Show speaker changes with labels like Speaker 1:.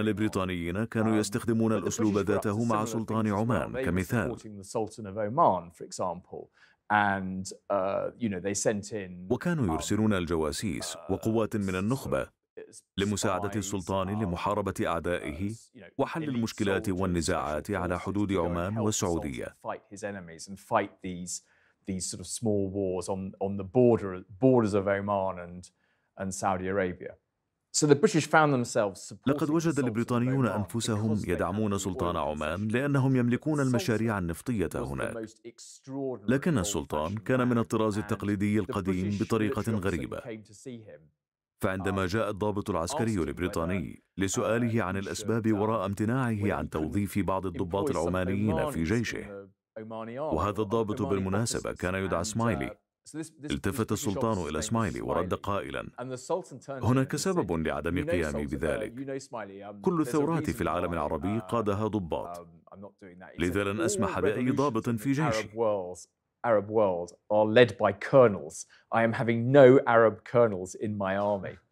Speaker 1: البريطانيين كانوا um, يستخدمون الأسلوب ذاته مع سلطان عمان كمثال
Speaker 2: uh,
Speaker 1: وكانوا um, يرسلون الجواسيس uh, وقوات من النخبة لمساعدة السلطان um, لمحاربة أعدائه uh, وحل المشكلات والنزاعات على حدود عمان والسعودية. لقد وجد البريطانيون انفسهم يدعمون سلطان عمان لانهم يملكون المشاريع النفطيه هناك لكن السلطان كان من الطراز التقليدي القديم بطريقه غريبه فعندما جاء الضابط العسكري البريطاني لسؤاله uh, عن الاسباب uh, وراء امتناعه عن توظيف بعض الضباط العمانيين في جيشه
Speaker 2: وهذا الضابط بالمناسبه
Speaker 1: كان يدعى uh, سمايلي التفت السلطان إلى إسماعيلي ورد قائلا هناك سبب لعدم قيامي uh, بذلك
Speaker 2: um, كل الثورات
Speaker 1: في العالم العربي uh, قادها ضباط um, لذا لن أسمح بأي ضابط
Speaker 2: في جيشي Arab world are led by colonels. I am having no Arab colonels in my army.